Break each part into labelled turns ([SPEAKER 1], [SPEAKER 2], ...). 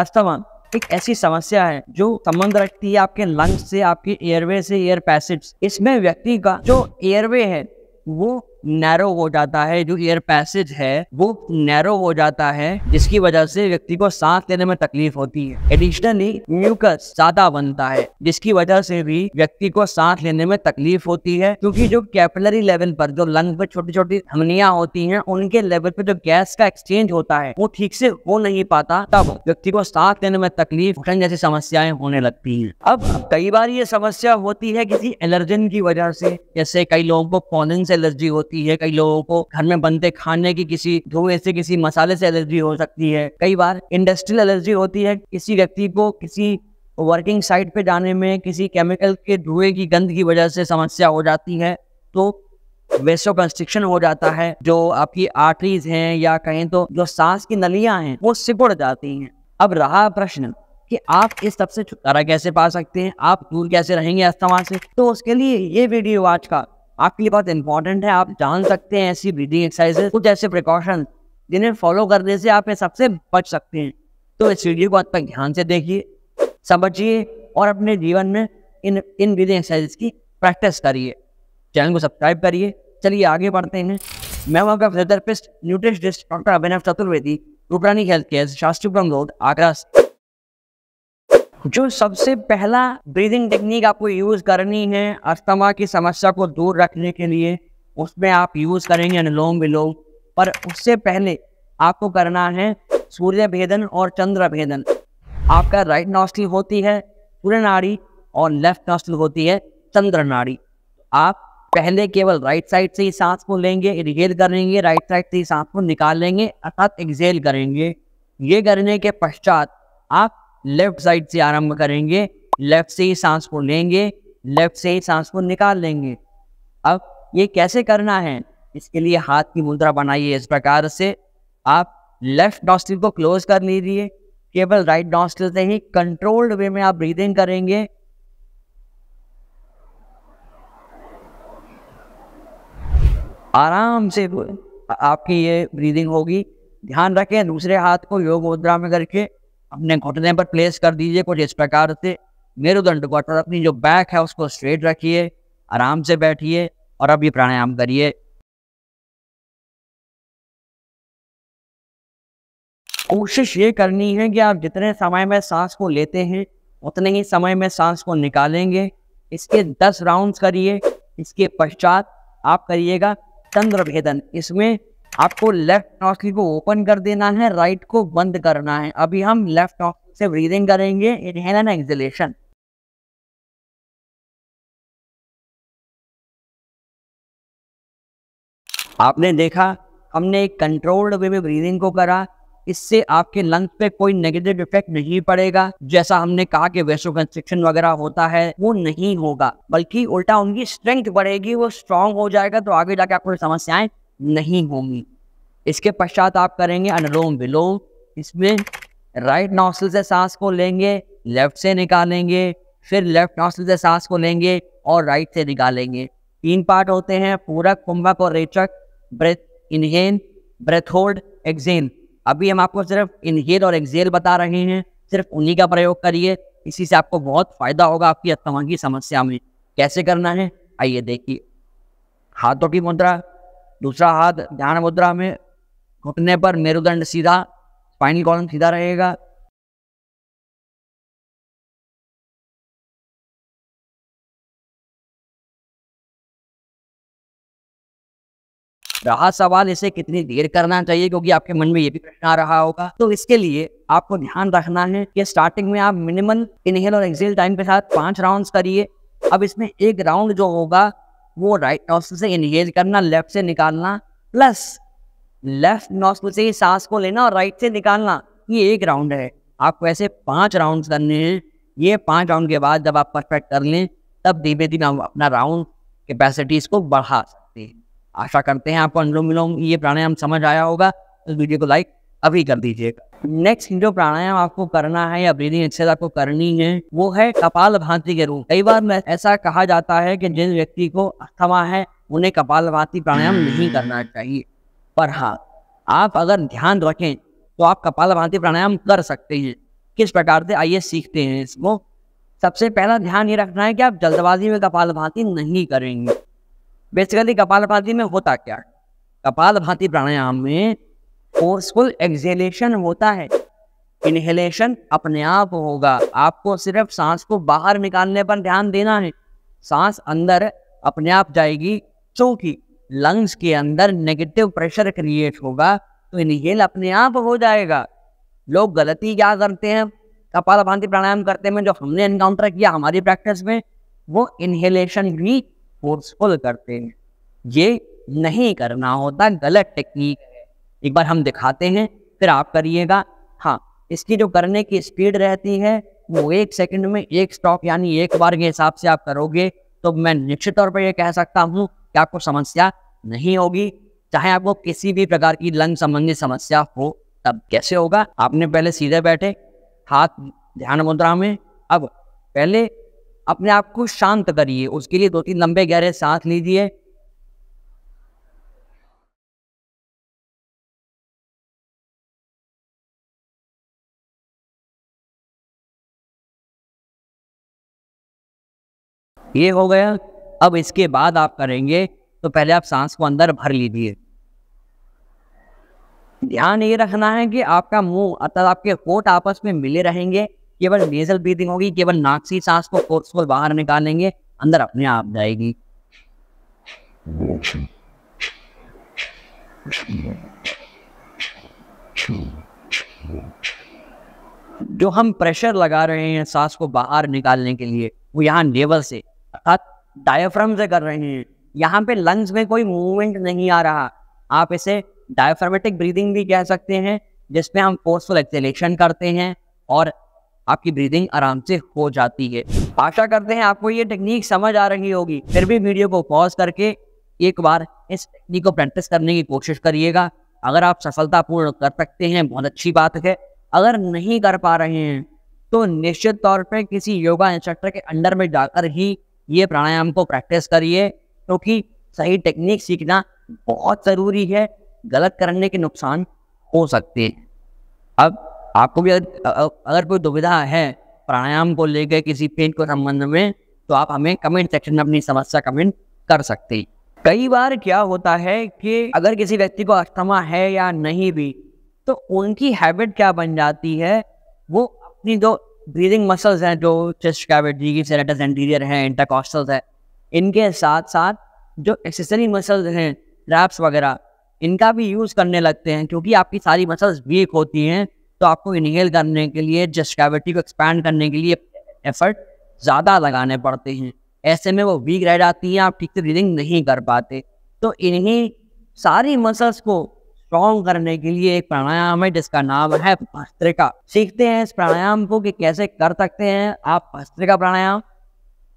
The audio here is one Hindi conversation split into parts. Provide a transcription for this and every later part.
[SPEAKER 1] अस्थमा एक ऐसी समस्या है जो संबंध रखती है आपके लंग्स से आपके एयरवे से एयर पैसेज इसमें व्यक्ति का जो एयरवे है वो नैरो हो जाता है जो एयर पैसेज है वो नैरो हो जाता है जिसकी वजह से व्यक्ति को सांस लेने में तकलीफ होती है एडिशनली म्यूकस ज्यादा बनता है जिसकी वजह से भी व्यक्ति को सांस लेने में तकलीफ होती है क्योंकि जो कैपिलरी लेवल पर जो लंग पर छोटी छोटी हमनियां होती हैं उनके लेवल पे जो गैस का एक्सचेंज होता है वो ठीक से हो नहीं पाता तब व्यक्ति को सांस लेने में तकलीफ जैसी समस्याएं होने लगती है अब कई बार ये समस्या होती है किसी एलर्जन की वजह से जैसे कई लोगों को पॉलन से एलर्जी होती होती है कई लोगों को घर में बनते खाने की किसी धुएं से किसी मसाले से एलर्जी हो सकती है कई बार इंडस्ट्रियल एलर्जी होती है किसी व्यक्ति को किसी वर्किंग साइट पे जाने में किसी केमिकल के धुएं की गंध की वजह से समस्या हो जाती है तो वेस्टो कंस्ट्रिक्शन हो जाता है जो आपकी आर्टरीज हैं या कहें तो जो सांस की नलियां हैं वो सिकुड़ जाती हैं अब रहा प्रश्न कि आप इस सबसे छुटकारा कैसे पा सकते हैं आप दूर कैसे रहेंगे अस्थमा से तो उसके लिए ये वीडियो आज का आपके लिए बहुत इंपॉर्टेंट है आप जान सकते हैं ऐसी ब्रीदिंग एक्सरसाइजेस कुछ ऐसे प्रिकॉशन जिन्हें फॉलो करने से आप सबसे बच सकते हैं तो इस वीडियो को आप तक ध्यान से देखिए समझिए और अपने जीवन में इन इन ब्रीदिंग एक्सरसाइजेस की प्रैक्टिस करिए चैनल को सब्सक्राइब करिए चलिए आगे बढ़ते हैं मैं वहाँ का physiotherapist nutritionist doctor Abhinav Chaturvedi Rooprani health care Shastri road Agra जो सबसे पहला ब्रीदिंग टेक्निक आपको यूज करनी है अस्थमा की समस्या को दूर रखने के लिए उसमें आप यूज करेंगे अनुलोम विलोम पर उससे पहले आपको करना है सूर्य भेदन और चंद्र भेदन आपका राइट नॉस्टल होती है सूर्य नाड़ी और लेफ्ट नॉस्टल होती है चंद्र नाड़ी आप पहले केवल राइट साइड से ही सांस को लेंगे इनहेल करेंगे राइट साइड से ही सांस को निकाल लेंगे अर्थात एक्सेल करेंगे ये करने के पश्चात आप लेफ्ट साइड से आरंभ करेंगे लेफ्ट से ही सांस को लेंगे लेफ्ट से ही सांस को निकाल लेंगे अब ये कैसे करना है इसके लिए हाथ की मुद्रा बनाइए इस प्रकार से आप लेफ्ट नॉस्टिल को क्लोज कर लीजिए केवल राइट नॉस्टिल से ही कंट्रोल्ड वे में आप ब्रीदिंग करेंगे आराम से आपकी ये ब्रीदिंग होगी ध्यान रखें दूसरे हाथ को योग मुद्रा में करके अपने घुटने पर प्लेस कर दीजिए कुछ इस प्रकार से मेरुदंड को और अपनी जो बैक है उसको स्ट्रेट
[SPEAKER 2] रखिए आराम से बैठिए और अब ये प्राणायाम करिए कोशिश ये करनी है कि आप जितने
[SPEAKER 1] समय में सांस को लेते हैं उतने ही समय में सांस को निकालेंगे इसके दस राउंड्स करिए इसके पश्चात आप करिएगा चंद्र भेदन इसमें आपको लेफ्ट नॉस्ल को ओपन कर देना है राइट को बंद करना है अभी हम लेफ्ट
[SPEAKER 2] से ब्रीदिंग करेंगे इनहेल एंड एक्सलेशन आपने देखा हमने एक कंट्रोल्ड वे में ब्रीदिंग को करा इससे आपके लंग्स पे कोई नेगेटिव इफेक्ट
[SPEAKER 1] नहीं पड़ेगा जैसा हमने कहा कि वेस्टो कंस्ट्रिक्शन वगैरह होता है वो नहीं होगा बल्कि उल्टा उनकी स्ट्रेंथ बढ़ेगी वो स्ट्रांग हो जाएगा तो आगे जाके आपको समस्याएं नहीं होंगी इसके पश्चात आप करेंगे अनुलोम विलोम इसमें राइट नॉस्टल से सांस को लेंगे लेफ्ट से निकालेंगे फिर लेफ्ट नॉस्टल से सांस को लेंगे और राइट से निकालेंगे तीन पार्ट होते हैं पूरक कुंभक और रेचक breath inhale breath hold exhale अभी हम आपको सिर्फ इनहेल और एक्सेल बता रहे हैं सिर्फ उन्हीं का प्रयोग करिए इसी से आपको बहुत फायदा होगा आपकी अस्थमा की समस्या में कैसे करना है आइए देखिए हाथों की मुद्रा दूसरा हाथ ध्यान
[SPEAKER 2] मुद्रा में घुटने पर मेरुदंड सीधा स्पाइनल कॉलम सीधा रहेगा रहा सवाल इसे कितनी देर करना चाहिए क्योंकि आपके मन में ये भी प्रश्न आ रहा होगा तो इसके लिए आपको ध्यान रखना
[SPEAKER 1] है कि स्टार्टिंग में आप मिनिमम इनहेल और एक्सेल टाइम के साथ पांच राउंड्स करिए अब इसमें एक राउंड जो होगा वो राइट नोस्टल से इंगेज करना लेफ्ट से निकालना प्लस लेफ्ट नोस्टल से सांस को लेना और राइट से निकालना ये एक राउंड है आपको ऐसे पांच राउंड करने हैं ये पांच राउंड के बाद जब आप परफेक्ट कर लें तब धीमे धीमे आप अपना राउंड कैपेसिटीज को बढ़ा सकते हैं आशा करते हैं आपको अनुलोम विलोम ये प्राणायाम समझ आया होगा इस वीडियो को लाइक अभी कर दीजिएगा नेक्स्ट जो प्राणायाम आपको करना है या ब्रीदिंग एक्सरसाइज आपको करनी है वो है कपाल भांति के रूप कई बार ऐसा कहा जाता है कि जिन व्यक्ति को अस्थमा है उन्हें कपाल भांति प्राणायाम नहीं करना चाहिए पर हाँ आप अगर ध्यान रखें तो आप कपाल भांति प्राणायाम कर सकते हैं किस प्रकार से आइए सीखते हैं इसको सबसे पहला ध्यान ये रखना है कि आप जल्दबाजी में कपाल भांति नहीं करेंगे बेसिकली कपाल भांति में होता क्या कपाल भांति प्राणायाम में फोर्सफुल एक्सेलेशन होता है इनहेलेशन अपने आप होगा आपको सिर्फ सांस को बाहर निकालने पर ध्यान देना है सांस अंदर अपने आप जाएगी क्योंकि लंग्स के अंदर नेगेटिव प्रेशर क्रिएट होगा तो इनहेल अपने आप हो जाएगा लोग गलती क्या करते हैं कपाल भांति प्राणायाम करते में जो हमने एनकाउंटर किया हमारी प्रैक्टिस में वो इनहेलेशन भी फोर्सफुल करते हैं ये नहीं करना होता गलत टेक्निक एक बार हम दिखाते हैं फिर आप करिएगा हाँ इसकी जो करने की स्पीड रहती है वो एक सेकंड में एक स्टॉक यानी एक बार के हिसाब से आप करोगे तो मैं निश्चित तौर पर यह कह सकता हूँ कि आपको समस्या नहीं होगी चाहे आपको किसी भी प्रकार की लंग संबंधी समस्या हो तब कैसे होगा आपने पहले सीधे बैठे हाथ ध्यान मुद्रा में अब पहले अपने आप को शांत करिए उसके
[SPEAKER 2] लिए दो तीन लंबे गहरे सांस लीजिए ये हो गया अब इसके बाद आप करेंगे तो पहले आप सांस को अंदर भर लीजिए
[SPEAKER 1] ध्यान ये रखना है कि आपका मुंह अर्थात आपके कोट आपस में मिले रहेंगे केवल नेजल ब्रीदिंग होगी केवल नाक से सांस को फोर्सफुल बाहर निकालेंगे अंदर अपने आप जाएगी जो हम प्रेशर लगा रहे हैं सांस को बाहर निकालने के लिए वो यहाँ लेवल से अर्थात डायफ्राम से कर रहे हैं यहाँ पे लंग्स में कोई मूवमेंट नहीं आ रहा आप इसे डायफ्रामेटिक ब्रीदिंग भी कह सकते हैं जिसमें हम फोर्सफुल एक्सेलेशन करते हैं और आपकी ब्रीदिंग आराम से हो जाती है आशा करते हैं आपको ये टेक्निक समझ आ रही होगी फिर भी वीडियो को पॉज करके एक बार इस टेक्निक को प्रैक्टिस करने की कोशिश करिएगा अगर आप सफलतापूर्ण कर सकते हैं बहुत अच्छी बात है अगर नहीं कर पा रहे हैं तो निश्चित तौर पर किसी योगा इंस्ट्रक्टर के अंडर में जाकर ही ये प्राणायाम को प्रैक्टिस करिए क्योंकि तो सही टेक्निक सीखना बहुत ज़रूरी है गलत करने के नुकसान हो सकते हैं अब आपको भी अगर अगर कोई दुविधा है प्राणायाम को लेकर किसी पेन को संबंध में तो आप हमें कमेंट सेक्शन में अपनी समस्या कमेंट कर सकते हैं कई बार क्या होता है कि अगर किसी व्यक्ति को अस्थमा है या नहीं भी तो उनकी हैबिट क्या बन जाती है वो अपनी जो ब्रीदिंग मसल्स हैं जो चेस्ट कैविटी की सेरेटस एंटीरियर है इंटरकॉस्टल्स है इनके साथ साथ जो एक्सेसरी मसल्स हैं रैप्स वगैरह इनका भी यूज़ करने लगते हैं क्योंकि आपकी सारी मसल्स वीक होती हैं तो आपको इनहेल करने के लिए चेस्ट कैविटी को एक्सपैंड करने के लिए एफर्ट ज़्यादा लगाने पड़ते हैं ऐसे में वो वीक रह जाती हैं आप ठीक से ब्रीदिंग नहीं कर पाते तो इन्हीं सारी मसल्स को स्ट्रॉन्ग करने के लिए एक प्राणायाम है जिसका नाम है भस्त्रिका सीखते हैं इस प्राणायाम को कि कैसे कर सकते हैं आप भस्त्रिका प्राणायाम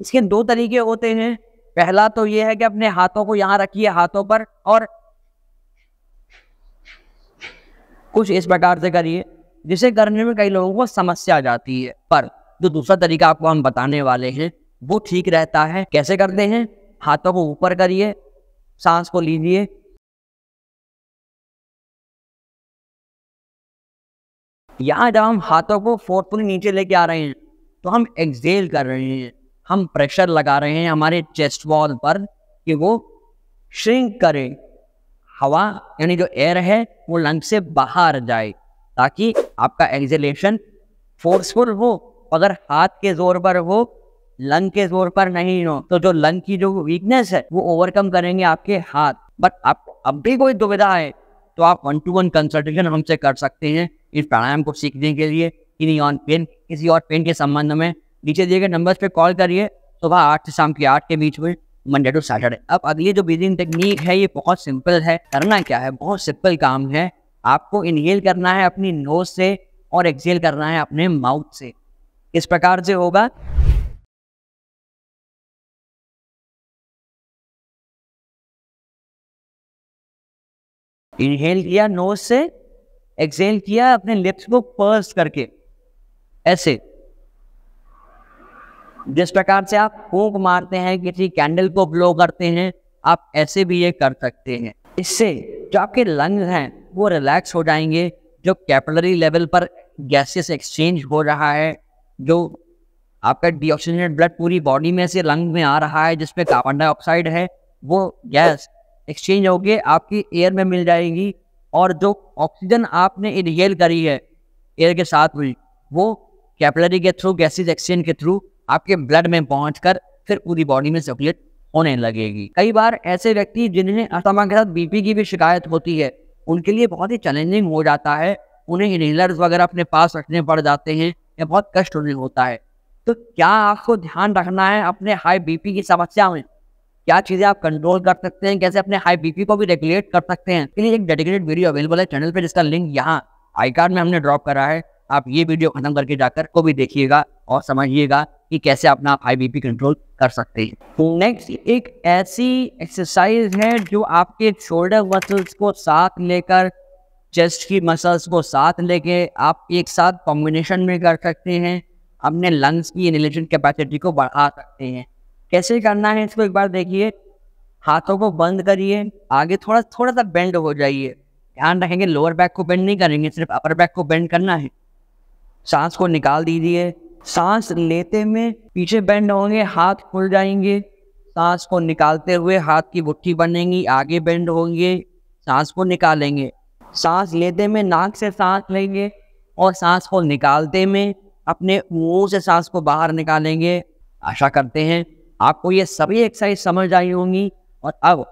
[SPEAKER 1] इसके दो तरीके होते हैं पहला तो ये है कि अपने हाथों को यहाँ रखिए हाथों पर और कुछ इस प्रकार से करिए जिसे करने में कई लोगों को समस्या आ जाती है पर जो दूसरा तरीका आपको हम बताने वाले हैं वो ठीक रहता है कैसे
[SPEAKER 2] करते हैं हाथों को ऊपर करिए सांस को लीजिए यहाँ जब हम हाथों को फोर्सफुली नीचे लेके आ रहे हैं तो हम एक्सेल कर रहे हैं हम प्रेशर लगा रहे हैं हमारे
[SPEAKER 1] चेस्ट वॉल पर कि वो श्रिंक करे हवा यानी जो एयर है वो लंग से बाहर जाए ताकि आपका एक्सेलेशन फोर्सफुल हो अगर हाथ के जोर पर हो लंग के जोर पर नहीं हो तो जो लंग की जो वीकनेस है वो ओवरकम करेंगे आपके हाथ बट आप अब भी कोई दुविधा है तो आप वन टू वन कंसल्टेशन हमसे कर सकते हैं इस प्राणायाम को सीखने के लिए किन्हीं और पेन किसी और पेन के संबंध में नीचे दिए गए नंबर्स पे कॉल करिए सुबह आठ से शाम के आठ के बीच में मंडे टू सैटरडे अब अगली जो ब्रीदिंग टेक्निक है ये बहुत सिंपल है करना क्या है बहुत सिंपल काम है आपको इनहेल करना है अपनी नोज से और एक्सेल करना है अपने
[SPEAKER 2] माउथ से इस प्रकार से होगा इनहेल किया नोज से एक्सेल किया अपने लिप्स को पर्स करके
[SPEAKER 1] ऐसे जिस प्रकार से आप फूक मारते हैं किसी कैंडल को ब्लो करते हैं आप ऐसे भी ये कर सकते हैं इससे जो आपके लंग हैं वो रिलैक्स हो जाएंगे जो कैपिलरी लेवल पर गैसेस एक्सचेंज हो रहा है जो आपका डिऑक्सीजनेट ब्लड पूरी बॉडी में से लंग में आ रहा है जिसमें कार्बन डाइऑक्साइड है वो गैस एक्सचेंज होकर आपकी एयर में मिल जाएगी और जो ऑक्सीजन आपने इनहेल करी है एयर के साथ हुई वो कैपलरी के थ्रू गैसेज एक्सचेंज के थ्रू आपके ब्लड में पहुँच फिर पूरी बॉडी में सर्कुलेट होने लगेगी कई बार ऐसे व्यक्ति जिन्हें अस्थमा के साथ बीपी की भी शिकायत होती है उनके लिए बहुत ही चैलेंजिंग हो जाता है उन्हें इनहेलर्स वगैरह अपने पास रखने पड़ जाते हैं या बहुत कष्ट होने होता है तो क्या आपको ध्यान रखना है अपने हाई बीपी की समस्या में क्या चीजें आप कंट्रोल कर सकते हैं कैसे अपने हाई बीपी को भी रेगुलेट कर सकते हैं इसके लिए एक डेडिकेटेड वीडियो अवेलेबल है चैनल पे जिसका लिंक यहाँ आई कार्ड में हमने ड्रॉप करा है आप ये वीडियो खत्म करके जाकर को भी देखिएगा और समझिएगा कि कैसे अपना हाई बीपी कंट्रोल कर सकते हैं नेक्स्ट एक ऐसी एक्सरसाइज है जो आपके शोल्डर मसल्स को साथ लेकर चेस्ट की मसल्स को साथ लेके आप एक साथ कॉम्बिनेशन में कर सकते हैं अपने लंग्स की इनहेलेशन कैपेसिटी को बढ़ा सकते हैं कैसे करना है इसको एक बार देखिए हाथों को बंद करिए आगे थोड़ा थोड़ा सा बेंड हो जाइए ध्यान रखेंगे लोअर बैक को बेंड नहीं करेंगे सिर्फ अपर बैक को बेंड करना है सांस को निकाल दीजिए सांस लेते में पीछे बेंड होंगे हाथ खुल जाएंगे सांस को निकालते हुए हाथ की बुट्ठी बनेंगी आगे बेंड होंगे सांस को निकालेंगे सांस लेते में नाक से सांस लेंगे और सांस को निकालते में अपने मुंह से सांस को बाहर निकालेंगे आशा करते हैं आपको ये सभी एक्सरसाइज समझ आई होंगी और अब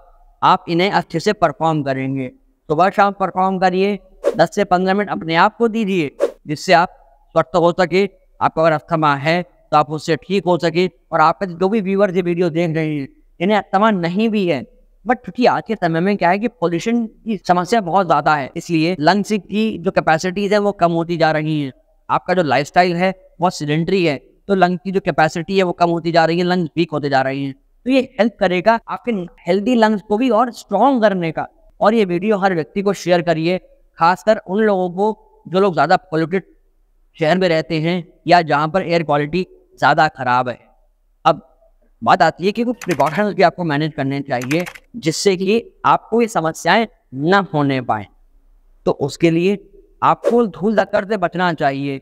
[SPEAKER 1] आप इन्हें अच्छे से परफॉर्म करेंगे सुबह शाम परफॉर्म करिए 10 से 15 मिनट अपने आप को दीजिए जिससे आप स्वस्थ हो सके आपका अगर अस्थमा है तो आप उससे ठीक हो सके और आपके जो भी व्यूवर ये वीडियो देख रहे हैं इन्हें अस्थमा नहीं भी है बट क्योंकि आज के समय में क्या है कि पोल्यूशन की समस्या बहुत ज़्यादा है इसलिए लंग्स की जो कैपेसिटीज है वो कम होती जा रही है आपका जो लाइफ है बहुत सिलेंड्री है तो लंग की जो कैपेसिटी है वो कम होती जा रही है लंग्स वीक होते जा रहे हैं तो ये हेल्प करेगा आपके हेल्दी लंग्स को भी और स्ट्रॉन्ग करने का और ये वीडियो हर व्यक्ति को शेयर करिए खासकर उन लोगों को जो लोग ज़्यादा पोल्यूटेड शहर में रहते हैं या जहाँ पर एयर क्वालिटी ज़्यादा ख़राब है अब बात आती है कि कुछ प्रिकॉशन भी आपको मैनेज करने चाहिए जिससे कि आपको ये समस्याएं ना होने पाए तो उसके लिए आपको धूल धक्कर से बचना चाहिए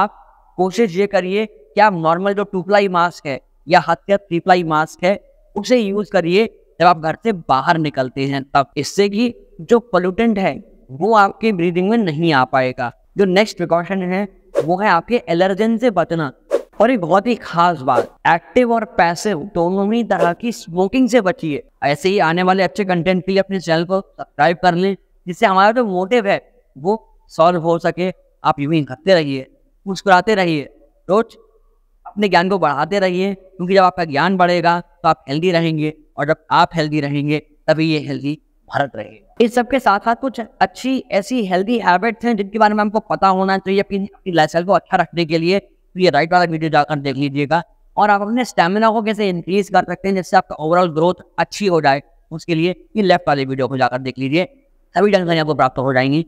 [SPEAKER 1] आप कोशिश ये करिए क्या नॉर्मल जो टू प्लाई मास्क है या हाथ या थ्री प्लाई मास्क है उसे यूज करिए जब आप घर से बाहर निकलते हैं तब इससे कि जो पोल्यूटेंट है वो आपके ब्रीदिंग में नहीं आ पाएगा जो नेक्स्ट प्रिकॉशन है वो है आपके एलर्जन से बचना और एक बहुत ही खास बात एक्टिव और पैसिव दोनों ही तरह की स्मोकिंग से बचिए ऐसे ही आने वाले अच्छे कंटेंट के लिए अपने चैनल को सब्सक्राइब कर लें जिससे हमारा जो तो मोटिव है वो सॉल्व हो सके आप यूं ही करते रहिए मुस्कुराते रहिए रोज अपने ज्ञान को बढ़ाते रहिए क्योंकि जब आपका ज्ञान बढ़ेगा तो आप हेल्दी रहेंगे और जब आप हेल्दी रहेंगे तभी ये हेल्दी भारत रहेगा इस सब के साथ साथ कुछ अच्छी ऐसी हेल्दी हैबिट्स हैं जिनके बारे में हमको पता होना चाहिए अपनी अपनी लाइफ को अच्छा रखने के लिए तो ये राइट वाला वीडियो जाकर देख लीजिएगा और आप अपने स्टेमिना को कैसे इंक्रीज कर सकते हैं जिससे
[SPEAKER 2] आपका ओवरऑल ग्रोथ अच्छी हो जाए उसके लिए ये लेफ्ट वाले वीडियो को जाकर देख लीजिए सभी जानकारी आपको प्राप्त हो जाएंगी